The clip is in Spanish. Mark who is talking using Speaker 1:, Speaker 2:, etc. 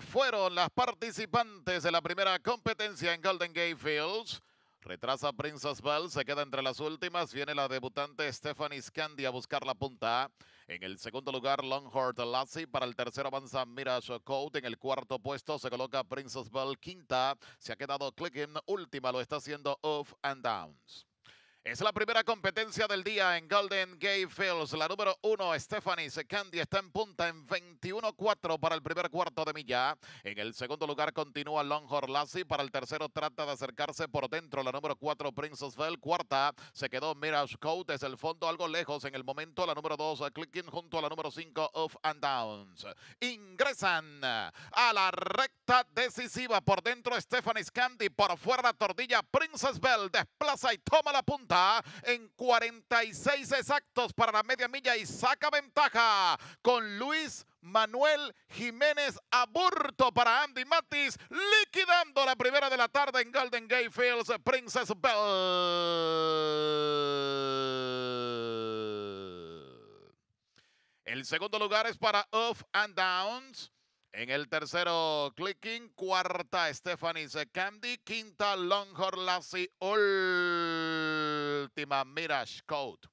Speaker 1: fueron las participantes de la primera competencia en Golden Gate Fields. Retrasa Princess Bell, se queda entre las últimas. Viene la debutante Stephanie Scandi a buscar la punta. En el segundo lugar, Longhorn Lassie. Para el tercero avanza Mirage Coat. En el cuarto puesto se coloca Princess Bell. Quinta, se ha quedado Clicking. Última lo está haciendo Off and Downs. Es la primera competencia del día en Golden Gate Fields. La número uno, Stephanie Scandi está en punta en 21-4 para el primer cuarto. En el segundo lugar continúa Longhorn Lassie. Para el tercero trata de acercarse por dentro la número 4 Princess Fell. Cuarta se quedó Mirage Coat desde el fondo algo lejos en el momento. La número 2 Clicking junto a la número 5 Off and Downs. Ingresan a la recta decisiva. Por dentro Stephanie Scandi, por fuera la Tordilla Princess Bell desplaza y toma la punta en 46 exactos para la media milla y saca ventaja con Luis Manuel Jiménez Aburto para Andy Matis, liquidando la primera de la tarde en Golden Gate Fields, Princess Bell. El segundo lugar es para Off and Downs. En el tercero, Clicking. Cuarta, Stephanie Candy. Quinta, Longhorn Lassie. Última, Mirage Code.